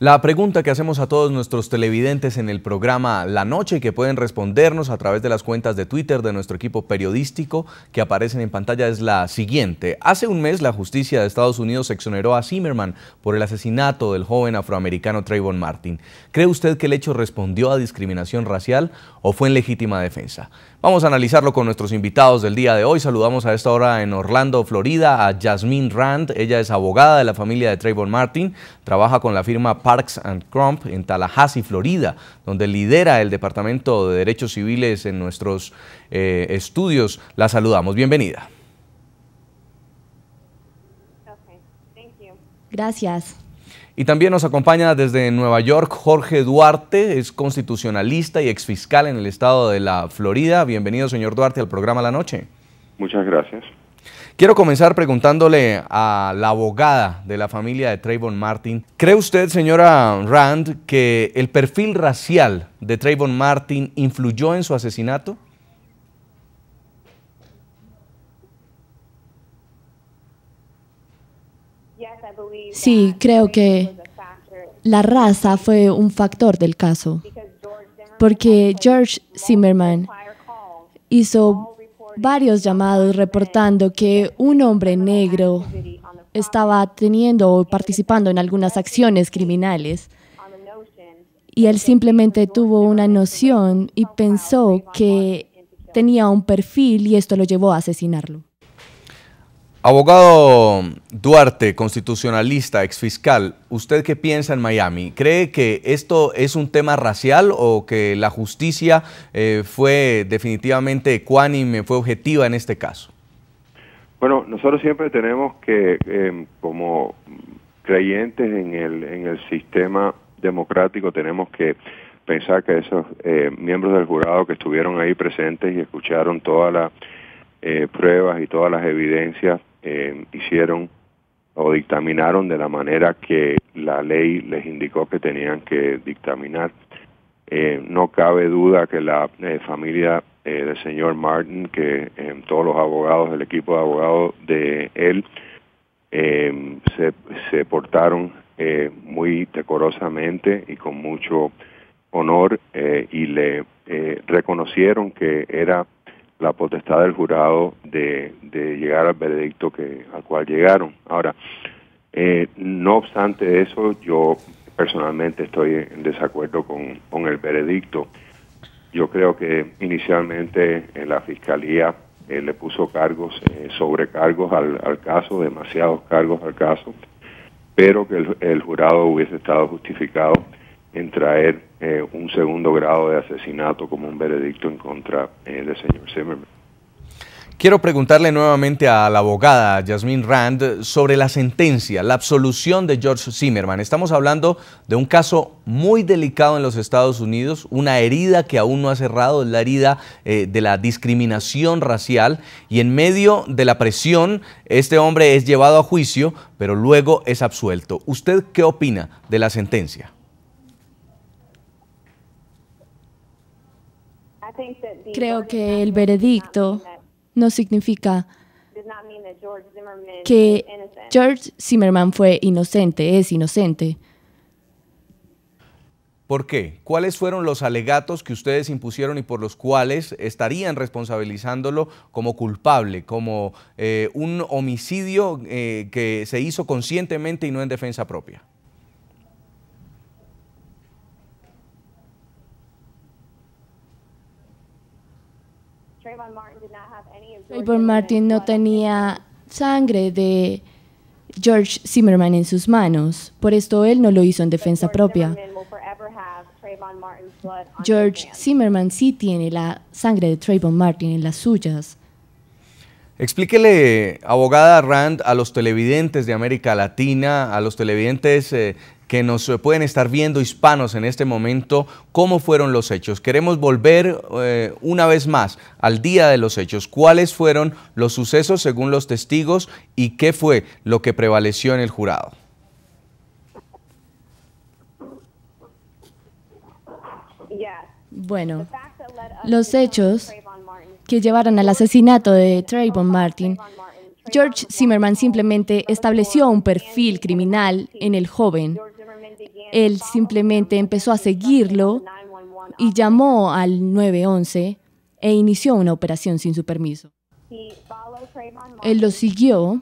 La pregunta que hacemos a todos nuestros televidentes en el programa La Noche y que pueden respondernos a través de las cuentas de Twitter de nuestro equipo periodístico que aparecen en pantalla es la siguiente. Hace un mes la justicia de Estados Unidos exoneró a Zimmerman por el asesinato del joven afroamericano Trayvon Martin. ¿Cree usted que el hecho respondió a discriminación racial o fue en legítima defensa? Vamos a analizarlo con nuestros invitados del día de hoy. Saludamos a esta hora en Orlando, Florida, a Jasmine Rand. Ella es abogada de la familia de Trayvon Martin, trabaja con la firma Parks and Crump en Tallahassee, Florida, donde lidera el Departamento de Derechos Civiles en nuestros eh, estudios. La saludamos. Bienvenida. Gracias. Y también nos acompaña desde Nueva York Jorge Duarte, es constitucionalista y exfiscal en el estado de la Florida. Bienvenido, señor Duarte, al programa La Noche. Muchas gracias. Quiero comenzar preguntándole a la abogada de la familia de Trayvon Martin. ¿Cree usted, señora Rand, que el perfil racial de Trayvon Martin influyó en su asesinato? Sí, creo que la raza fue un factor del caso, porque George Zimmerman hizo varios llamados reportando que un hombre negro estaba teniendo o participando en algunas acciones criminales. Y él simplemente tuvo una noción y pensó que tenía un perfil y esto lo llevó a asesinarlo. Abogado Duarte, constitucionalista, exfiscal, ¿usted qué piensa en Miami? ¿Cree que esto es un tema racial o que la justicia eh, fue definitivamente ecuánime, fue objetiva en este caso? Bueno, nosotros siempre tenemos que, em, como creyentes en el, sistema democrático, tenemos que pensar que esos eh, miembros del jurado que estuvieron ahí presentes y escucharon todas las eh, pruebas y todas las evidencias eh, hicieron o dictaminaron de la manera que la ley les indicó que tenían que dictaminar. Eh, no cabe duda que la eh, familia del señor Martin, que todos los abogados, el equipo de abogados de él, se, se, portaron muy decorosamente y con mucho honor y le reconocieron que era la potestad del jurado de, llegar al veredicto que, al cual llegaron. Ahora, eh, no obstante eso, yo personalmente estoy en desacuerdo con, el veredicto. Yo creo que inicialmente en eh, la fiscalía eh, le puso cargos, eh, sobrecargos al, caso, demasiados cargos al caso, pero que el jurado hubiese estado justificado en traer eh, un segundo grado de asesinato como un veredicto en contra eh, del señor Zimmerman. Quiero preguntarle nuevamente a la abogada Yasmin Rand sobre la sentencia, la absolución de George Zimmerman. Estamos hablando de un caso muy delicado en los Estados Unidos, una herida que aún no ha cerrado, la herida eh, de la discriminación racial y en medio de la presión este hombre es llevado a juicio, pero luego es absuelto. ¿Usted qué opina de la sentencia? Creo que el veredicto no significa que George Zimmerman fue inocente, es inocente. ¿Por qué? ¿Cuáles fueron los alegatos que ustedes impusieron y por los cuales estarían responsabilizándolo como culpable, como eh, un homicidio eh, que se hizo conscientemente y no en defensa propia? Trayvon Martin no tenía sangre de George Zimmerman en sus manos, por esto él no lo hizo en defensa propia. George Zimmerman sí tiene la sangre de Trayvon Martin en las suyas. Explíquele, abogada Rand, a los televidentes de América Latina, a los televidentes eh, que nos eh, pueden estar viendo hispanos en este momento cómo fueron los hechos. Queremos volver eh, una vez más al día de los hechos. ¿Cuáles fueron los sucesos según los testigos y qué fue lo que prevaleció en el jurado? Bueno, los hechos que llevaron al asesinato de Trayvon Martin, George Zimmerman simplemente estableció un perfil criminal en el joven él simplemente empezó a seguirlo y llamó al 911 e inició una operación sin su permiso. Él lo siguió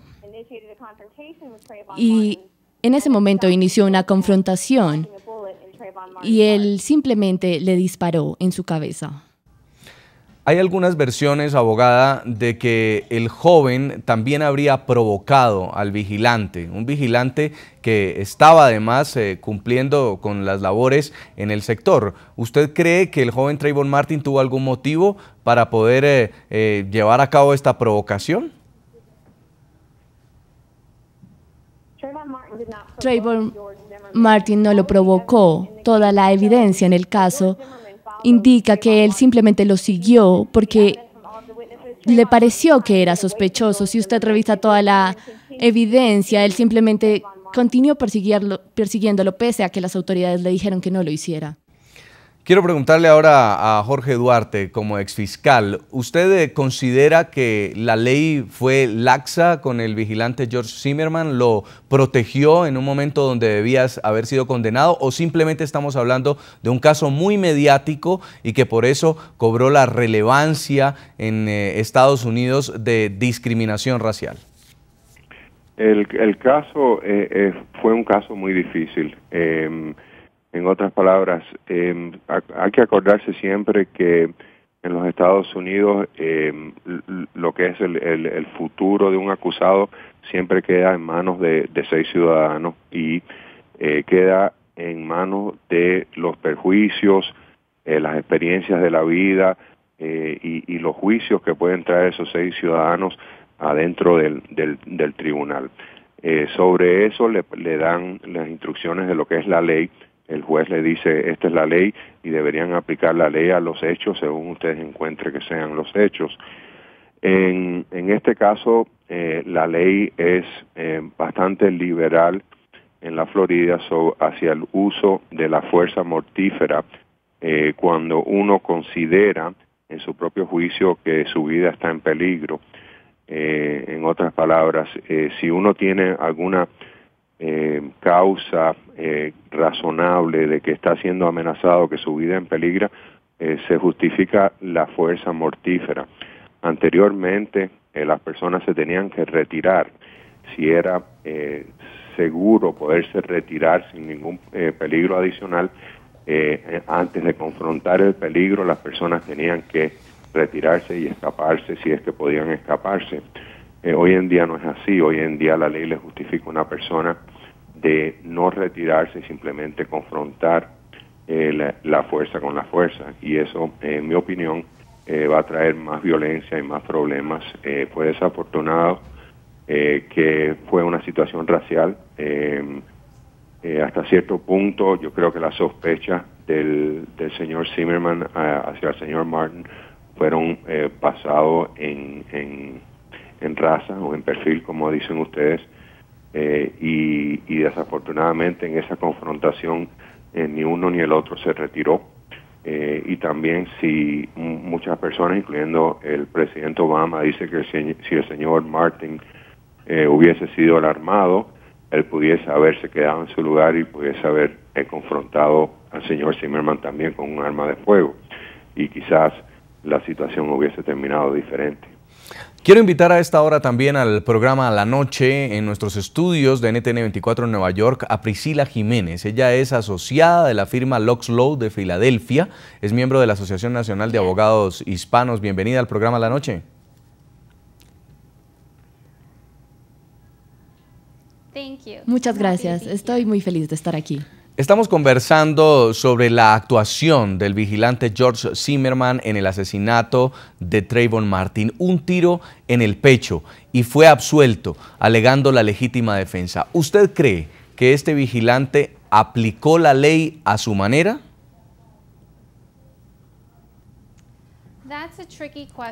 y en ese momento inició una confrontación y él simplemente le disparó en su cabeza. Hay algunas versiones, abogada, de que el joven también habría provocado al vigilante, un vigilante que estaba además eh, cumpliendo con las labores en el sector. ¿Usted cree que el joven Trayvon Martin tuvo algún motivo para poder eh, eh, llevar a cabo esta provocación? Trayvon Martin no lo provocó. Toda la evidencia en el caso indica que él simplemente lo siguió porque le pareció que era sospechoso. Si usted revisa toda la evidencia, él simplemente continuó persiguiéndolo pese a que las autoridades le dijeron que no lo hiciera. Quiero preguntarle ahora a Jorge Duarte, como exfiscal, ¿usted eh, considera que la ley fue laxa con el vigilante George Zimmerman? ¿Lo protegió en un momento donde debías haber sido condenado? ¿O simplemente estamos hablando de un caso muy mediático y que por eso cobró la relevancia en eh, Estados Unidos de discriminación racial? El, caso eh, fue un caso muy difícil. Em, en otras palabras, em, hay que acordarse siempre que en los Estados Unidos em, lo que es el, futuro de un acusado siempre queda en manos de, seis ciudadanos y eh, queda en manos de los perjuicios, eh, las experiencias de la vida eh, y, los juicios que pueden traer esos seis ciudadanos adentro del, tribunal. sobre eso le dan las instrucciones de lo que es la ley el juez le dice, esta es la ley y deberían aplicar la ley a los hechos según ustedes encuentren que sean los hechos. En, este caso, eh, la ley es eh, bastante liberal en la Florida hacia el uso de la fuerza mortífera eh, cuando uno considera en su propio juicio que su vida está en peligro. en otras palabras, si uno tiene alguna eh, causa eh, razonable de que está siendo amenazado, que su vida en peligro, eh, se justifica la fuerza mortífera. Anteriormente las personas se tenían que retirar si era seguro poderse retirar sin ningún peligro adicional. antes de confrontar el peligro, las personas tenían que retirarse y escaparse si es que podían escaparse. Eh, hoy en día no es así, hoy en día la ley le justifica a una persona de no retirarse y simplemente confrontar eh, la, fuerza con la fuerza. Y eso, en mi opinión, eh, va a traer más violencia y más problemas. fue desafortunado que fue una situación racial. Em, hasta cierto punto, yo creo que la sospecha del, señor Zimmerman hacia el señor Martin fueron pasados en en raza o en perfil, como dicen ustedes, eh, y, desafortunadamente en esa confrontación eh, ni uno ni el otro se retiró. Eh, y también si muchas personas, incluyendo el presidente Obama, dice que si el señor Martin hubiese sido alarmado, él pudiese haberse quedado en su lugar y pudiese haber confrontado al señor Zimmerman también con un arma de fuego. Y quizás la situación hubiese terminado diferente. Quiero invitar a esta hora también al programa La Noche en nuestros estudios de NTN 24 en Nueva York a Priscila Jiménez. Ella es asociada de la firma Law de Filadelfia, es miembro de la Asociación Nacional de Abogados Hispanos. Bienvenida al programa La Noche. Muchas gracias, estoy muy feliz de estar aquí. Estamos conversando sobre la actuación del vigilante George Zimmerman en el asesinato de Trayvon Martin. Un tiro en el pecho y fue absuelto, alegando la legítima defensa. ¿Usted cree que este vigilante aplicó la ley a su manera?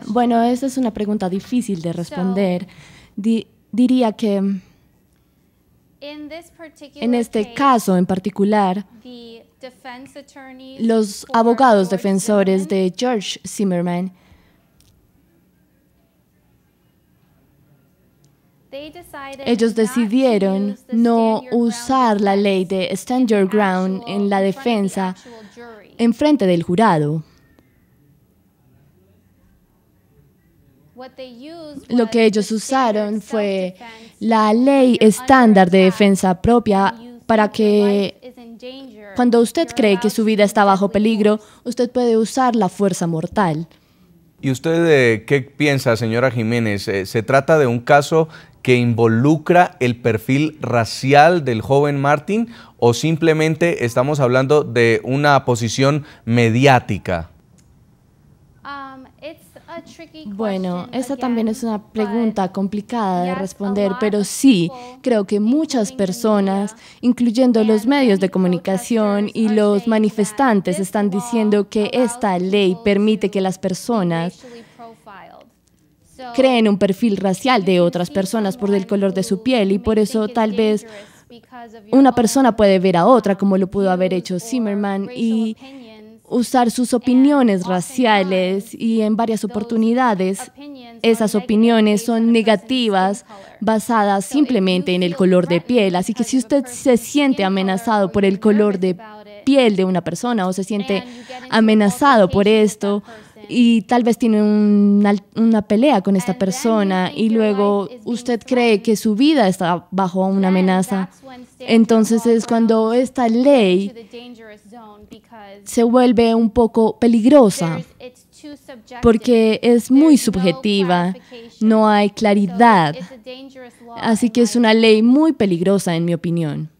Bueno, esa es una pregunta difícil de responder. diría que en este caso en particular, los abogados defensores de George Zimmerman Ellos decidieron no usar la ley de Stand Your Ground en la defensa en frente del jurado. Lo que ellos usaron fue la ley estándar de defensa propia para que cuando usted cree que su vida está bajo peligro, usted puede usar la fuerza mortal. ¿Y usted eh, qué piensa, señora Jiménez? Eh, ¿Se trata de un caso que involucra el perfil racial del joven Martín o simplemente estamos hablando de una posición mediática? Bueno, esa también es una pregunta complicada de responder, pero sí, creo que muchas personas, incluyendo los medios de comunicación y los manifestantes, están diciendo que esta ley permite que las personas creen un perfil racial de otras personas por el color de su piel y por eso tal vez una persona puede ver a otra como lo pudo haber hecho Zimmerman y usar sus opiniones raciales y en varias oportunidades esas opiniones son negativas basadas simplemente en el color de piel. Así que si usted se siente amenazado por el color de piel de una persona o se siente amenazado por esto, y tal vez tiene una, una, pelea con esta persona y luego usted cree que su vida está bajo una amenaza. Entonces es cuando esta ley se vuelve un poco peligrosa porque es muy subjetiva, no hay claridad. Así que es una ley muy peligrosa en mi opinión.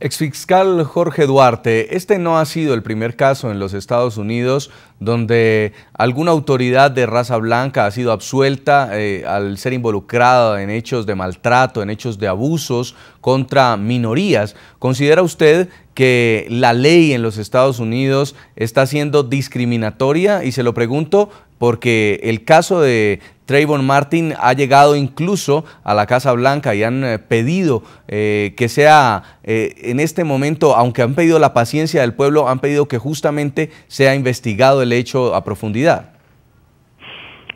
Exfiscal Jorge Duarte, este no ha sido el primer caso en los Estados Unidos donde alguna autoridad de raza blanca ha sido absuelta eh, al ser involucrada en hechos de maltrato, en hechos de abusos contra minorías. ¿Considera usted que la ley en los Estados Unidos está siendo discriminatoria? Y se lo pregunto porque el caso de Trayvon Martin ha llegado incluso a la Casa Blanca y han eh, pedido eh, que sea eh, en este momento, aunque han pedido la paciencia del pueblo, han pedido que justamente sea investigado el hecho a profundidad.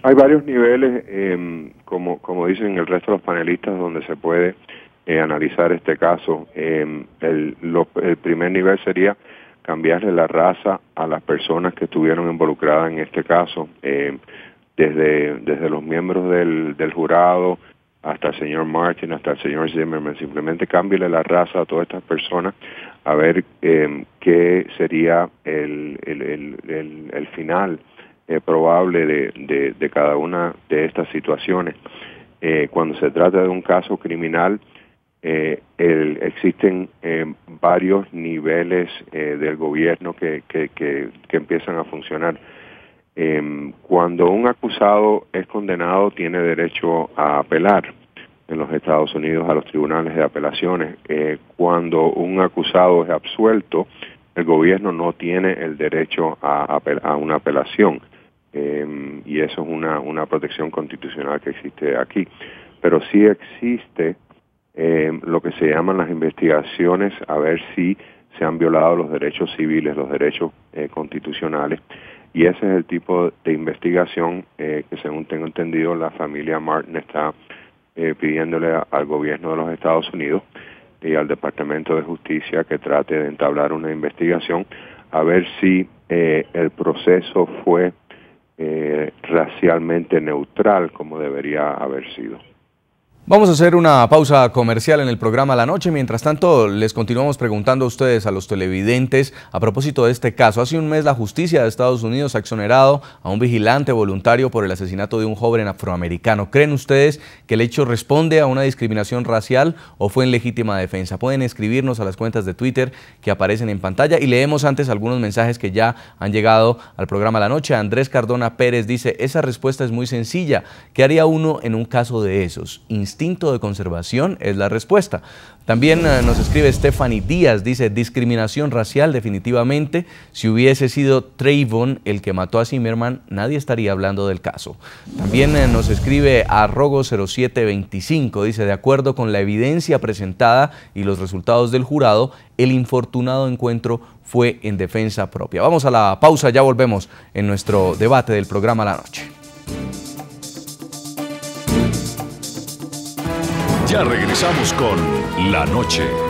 Hay varios niveles, em, como, dicen el resto de los panelistas, donde se puede analizar este caso. Em, el, primer nivel sería cambiarle la raza a las personas que estuvieron involucradas en este caso. Em, desde, los miembros del, jurado hasta el señor Martin, hasta el señor Zimmerman. Simplemente cámbiale la raza a todas estas personas a ver em, qué sería el, final eh, probable de, cada una de estas situaciones. Eh, cuando se trata de un caso criminal, eh, existen em, varios niveles del gobierno que, que empiezan a funcionar. Em, cuando un acusado es condenado tiene derecho a apelar en los Estados Unidos a los tribunales de apelaciones. Eh, cuando un acusado es absuelto, el gobierno no tiene el derecho a, una apelación. Em, y eso es una, protección constitucional que existe aquí. Pero sí existe em, lo que se llaman las investigaciones a ver si se han violado los derechos civiles, los derechos eh, constitucionales. Y ese es el tipo de investigación eh, que, según tengo entendido, la familia Martin está eh, pidiéndole al gobierno de los Estados Unidos y al Departamento de Justicia que trate de entablar una investigación a ver si eh, el proceso fue racialmente neutral como debería haber sido. Vamos a hacer una pausa comercial en el programa La Noche. Mientras tanto, les continuamos preguntando a ustedes, a los televidentes, a propósito de este caso. Hace un mes la justicia de Estados Unidos ha exonerado a un vigilante voluntario por el asesinato de un joven afroamericano. ¿Creen ustedes que el hecho responde a una discriminación racial o fue en legítima defensa? Pueden escribirnos a las cuentas de Twitter que aparecen en pantalla y leemos antes algunos mensajes que ya han llegado al programa La Noche. Andrés Cardona Pérez dice, esa respuesta es muy sencilla. ¿Qué haría uno en un caso de esos? instinto de conservación es la respuesta. También eh, nos escribe Stephanie Díaz, dice, discriminación racial definitivamente. Si hubiese sido Trayvon el que mató a Zimmerman, nadie estaría hablando del caso. También eh, nos escribe Arrogo0725, dice, de acuerdo con la evidencia presentada y los resultados del jurado, el infortunado encuentro fue en defensa propia. Vamos a la pausa, ya volvemos en nuestro debate del programa La Noche. Ya regresamos con La Noche.